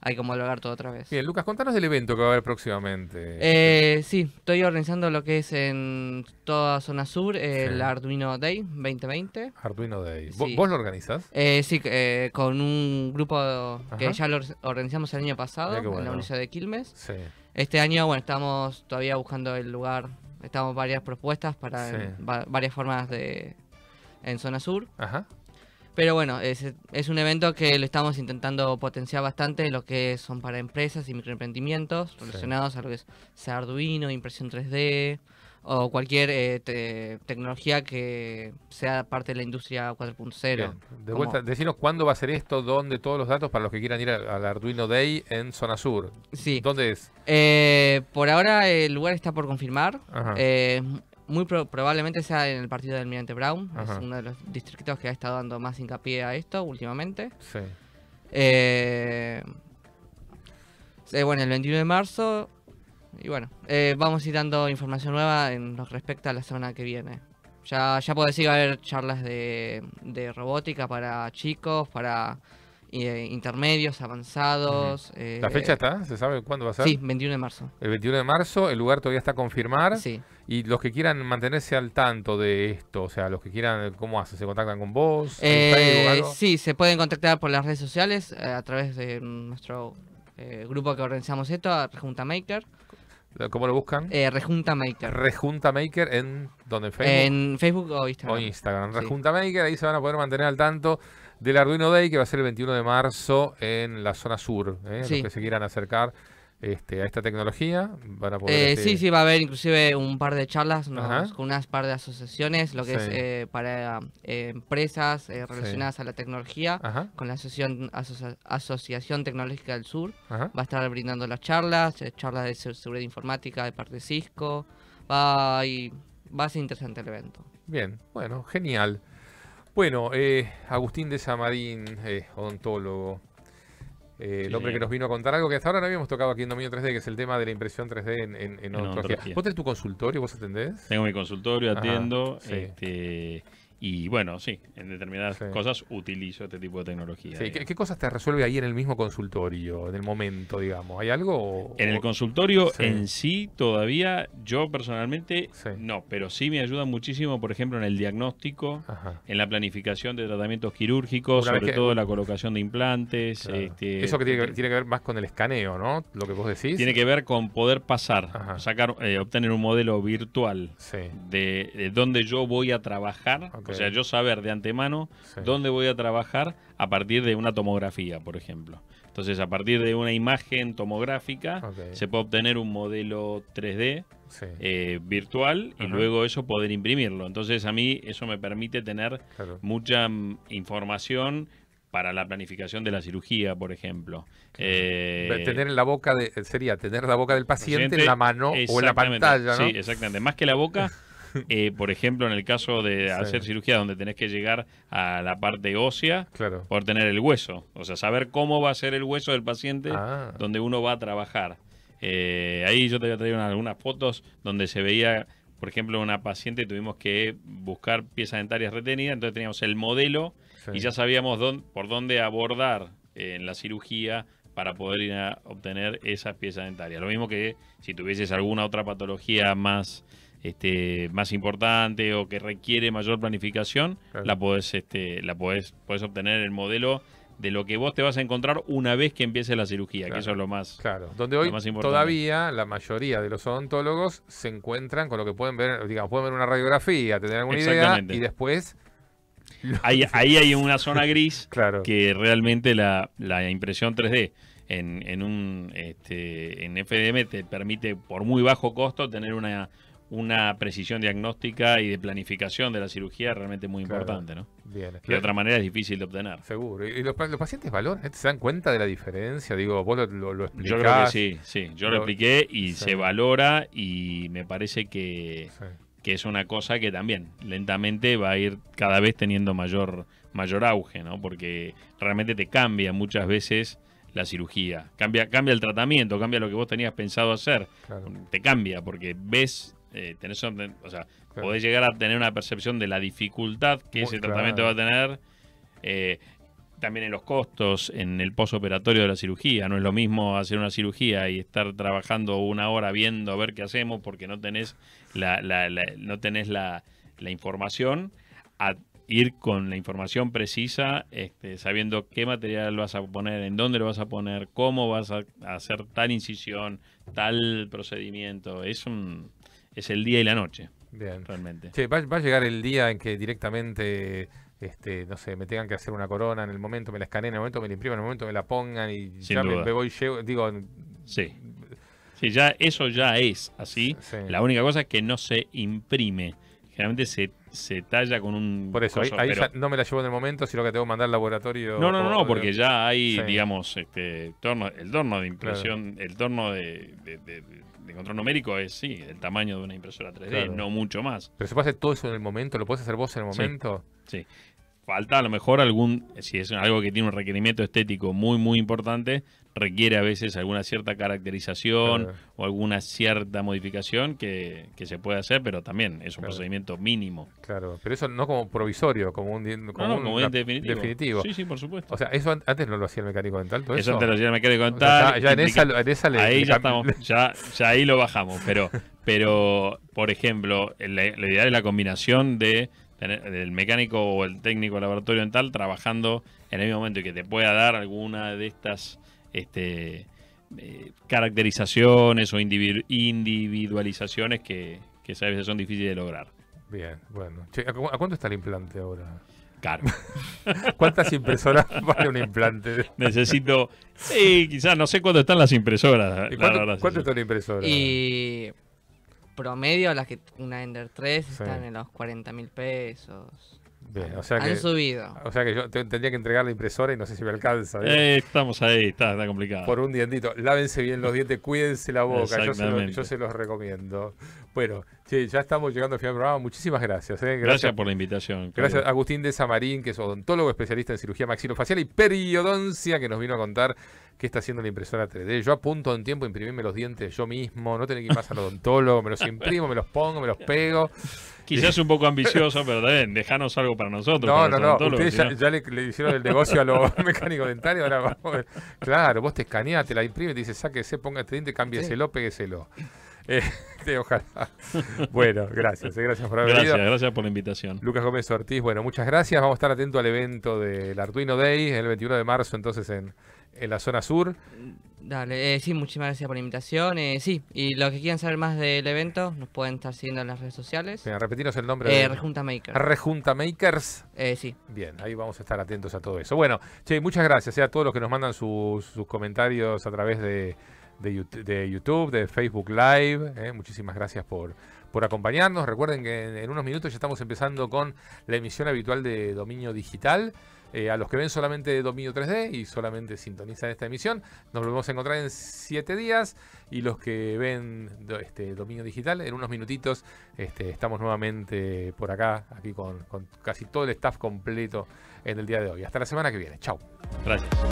hay que homologar todo otra vez. Bien, Lucas, contanos del evento que va a haber próximamente. Eh, sí, estoy organizando lo que es en toda zona sur, el Arduino Day 2020. Arduino Day. ¿Vos lo organizás? Eh, sí, eh, con un grupo que ya lo organizamos el año pasado, en la Universidad de Quilmes. Sí. Este año, bueno, estamos todavía buscando el lugar. Estamos varias propuestas para varias formas de en zona sur. Pero bueno, es, es, un evento que lo estamos intentando potenciar bastante, lo que son para empresas y microemprendimientos relacionados a lo que es Arduino, impresión 3D, o cualquier eh, tecnología que sea parte de la industria 4.0. De vuelta, decinos cuándo va a ser esto, dónde, todos los datos para los que quieran ir al Arduino Day en Zona Sur. Sí. ¿Dónde es? Eh, por ahora el lugar está por confirmar. Eh, muy probablemente sea en el partido del Almirante Brown. Es uno de los distritos que ha estado dando más hincapié a esto últimamente. Sí. bueno, el 21 de marzo y bueno, eh, vamos dando información nueva en lo que respecta a la semana que viene. Ya, ya puedo decir que va a haber charlas de, robótica para chicos, para eh, intermedios, avanzados. ¿La fecha está? ¿Se sabe cuándo va a ser? Sí, 21 de marzo. El 21 de marzo, el lugar todavía está a confirmar. Sí. Y los que quieran mantenerse al tanto de esto, o sea, los que quieran, ¿cómo hacen? ¿Se contactan con vos? Eh, sí, se pueden contactar por las redes sociales eh, a través de nuestro grupo que organizamos esto, Junta Maker. ¿Cómo lo buscan? Eh, Rejunta Maker. Rejunta Maker en donde en Facebook. En o Instagram. O Instagram. Rejunta Maker, ahí se van a poder mantener al tanto del Arduino Day que va a ser el 21 de marzo en la zona sur. ¿eh? Sí. Los que se quieran acercar este, a esta tecnología? para poder, eh, este, Sí, sí, va a haber inclusive un par de charlas con unas par de asociaciones, lo que es eh, para eh, empresas relacionadas a la tecnología, con la Asociación, Asociación Tecnológica del Sur. Va a estar brindando las charlas, charlas de seguridad informática de parte de Cisco. Va, va a ser interesante el evento. Bien, bueno, genial. Bueno, Agustín de Samarín, odontólogo eh, el hombre que nos vino a contar algo que hasta ahora no habíamos tocado aquí en Dominio 3D, que es el tema de la impresión 3D en, en, en ¿Vos tenés tu consultorio? ¿Vos atendés? Tengo mi consultorio, atiendo. este, y bueno, sí, en determinadas cosas utilizo este tipo de tecnología. ¿Qué, cosas te resuelve ahí en el mismo consultorio, en el momento, digamos? ¿Hay algo? En el consultorio en sí, todavía yo personalmente no, pero sí me ayuda muchísimo, por ejemplo, en el diagnóstico, en la planificación de tratamientos quirúrgicos, sobre todo la colocación de implantes. Este, Eso que eh, tiene, que ver más con el escaneo, ¿no? Lo que vos decís. Tiene que ver con poder pasar, sacar, eh, obtener un modelo virtual de, de, dónde yo voy a trabajar. O sea, yo saber de antemano dónde voy a trabajar a partir de una tomografía, por ejemplo. Entonces, a partir de una imagen tomográfica, se puede obtener un modelo 3D eh, virtual y luego eso poder imprimirlo. Entonces, a mí eso me permite tener mucha mm, información para la planificación de la cirugía, por ejemplo. Eh, tener en la boca de, sería tener la boca del paciente, en la mano o en la pantalla. Sí, exactamente. Más que la boca, (laughs) (laughs) Eh, por ejemplo, en el caso de hacer cirugía donde tenés que llegar a la parte ósea, por tener el hueso. O sea, saber cómo va a ser el hueso del paciente ah. donde uno va a trabajar. Eh, ahí yo te voy a algunas fotos donde se veía, por ejemplo, una paciente tuvimos que buscar piezas dentarias retenidas, entonces teníamos el modelo y ya sabíamos dónde, por dónde abordar eh, en la cirugía para poder ir a obtener esas piezas dentarias. Lo mismo que si tuvieses alguna otra patología más este, más importante o que requiere mayor planificación, la podés, este, la podés, podés obtener el modelo de lo que vos te vas a encontrar una vez que empiece la cirugía, que eso es lo más Claro, donde hoy todavía la mayoría de los odontólogos se encuentran con lo que pueden ver, digamos, pueden ver una radiografía, tener alguna idea y después... (laughs) Ahí, hay una zona gris (laughs) que realmente la, impresión 3D en, en un este, en FDM te permite por muy bajo costo tener una, una precisión diagnóstica y de planificación de la cirugía realmente muy importante, ¿no? de otra manera es difícil de obtener. Seguro. ¿Y los, pacientes valoran? ¿eh? ¿Se dan cuenta de la diferencia? Digo, vos lo, lo, Yo sí, Yo lo, expliqué y se valora y me parece que, es una cosa que también lentamente va a ir cada vez teniendo mayor, mayor auge, ¿no? Porque realmente te cambia muchas veces la cirugía. Cambia, cambia el tratamiento, cambia lo que vos tenías pensado hacer. Te cambia porque ves eh, o sea, podés llegar a tener una percepción de la dificultad que ese tratamiento va a tener. Eh, también en los costos, en el posoperatorio de la cirugía. No es lo mismo hacer una cirugía y estar trabajando una hora viendo a ver qué hacemos porque no tenés la, no tenés la, información a ir con la información precisa, este, sabiendo qué material vas a poner, en dónde lo vas a poner, cómo vas a hacer tal incisión, tal procedimiento. Es un, es el día y la noche. Bien. Realmente. va, a llegar el día en que directamente, este, no sé, me tengan que hacer una corona en el momento, me la escaneen, en el momento me la impriman, en el momento me la pongan y ya me, voy voy, llevo, digo... Sí. Sí, ya, eso ya es así. La única cosa es que no se imprime. Generalmente se, talla con un. Por eso, ahí, no me la llevo en el momento, sino que tengo que mandar al laboratorio. No, no, no, porque ya hay, digamos, este el torno de impresión, el torno de, el control numérico es, sí, el tamaño de una impresora 3D, no mucho más. Pero se puede hacer todo eso en el momento, lo puedes hacer vos en el momento. sí falta a lo mejor algún, si es algo que tiene un requerimiento estético muy, muy importante, requiere a veces alguna cierta caracterización o alguna cierta modificación que, se puede hacer, pero también es un procedimiento mínimo. Claro, pero eso no como provisorio, como un, como definitivo. Sí, sí, por supuesto. O sea, eso antes no lo hacía el mecánico dental. ¿todo eso, eso antes lo hacía el mecánico dental. ya, en esa, en ahí ya estamos, ya, ahí lo bajamos, pero, (laughs) pero por ejemplo, la, la idea de la combinación de el mecánico o el técnico de laboratorio tal, trabajando en el mismo momento y que te pueda dar alguna de estas este, eh, caracterizaciones o individualizaciones que, a veces son difíciles de lograr. Bien, bueno. ¿A cuánto está el implante ahora? Caro. (laughs) ¿Cuántas impresoras (laughs) vale un implante? Necesito. Sí, quizás no sé cuánto están las impresoras. cuánto, está la, impresora? Y promedio las que una Ender 3 están en los 40 mil pesos. sea Han que, subido. O sea que yo tendría que entregar la impresora y no sé si me alcanza. ¿eh? Eh, estamos ahí, está, complicado. Por un dientito. Lávense bien los dientes, cuídense la boca. Yo se, los, recomiendo. Bueno, ya estamos llegando al final del programa. Muchísimas gracias, eh. gracias. por la invitación. Gracias a Agustín de Samarín, que es odontólogo especialista en cirugía maxilofacial y periodoncia, que nos vino a contar qué está haciendo la impresora 3D. Yo apunto en tiempo imprimirme los dientes yo mismo, no tener que ir más al odontólogo, me los imprimo, me los pongo, me los pego. Quizás un poco ambicioso, pero déjanos algo para nosotros. No, no, no. Ustedes ya, le, hicieron el negocio a los (laughs) mecánicos dentarios. Ahora vamos a ver. Claro, vos te escaneas te la imprimes, te dice, sáquese, ponga este diente, cámbieselo, sí. pégueselo. (laughs) Eh, ojalá. Bueno, gracias. Eh, gracias por haber gracias, Gracias por la invitación. Lucas Gómez Ortiz, bueno, muchas gracias. Vamos a estar atentos al evento del Arduino Day el 21 de marzo, entonces en en la zona sur. Dale, eh, sí, muchísimas gracias por la invitación. Eh, sí, y los que quieran saber más del evento nos pueden estar siguiendo en las redes sociales. Bien, repetirnos el nombre. Eh, Rejunta Makers. Rejunta Makers. sí. Bien, ahí vamos a estar atentos a todo eso. Bueno, che, muchas gracias a todos los que nos mandan sus, comentarios a través de, YouTube, de Facebook Live. Muchísimas gracias por, por acompañarnos. Recuerden que en unos minutos ya estamos empezando con la emisión habitual de Dominio Digital. Eh, a los que ven solamente Dominio 3D y solamente sintonizan esta emisión, nos volvemos a encontrar en 7 días. Y los que ven este, Dominio Digital, en unos minutitos este, estamos nuevamente por acá, aquí con, casi todo el staff completo en el día de hoy. Hasta la semana que viene. chao Gracias.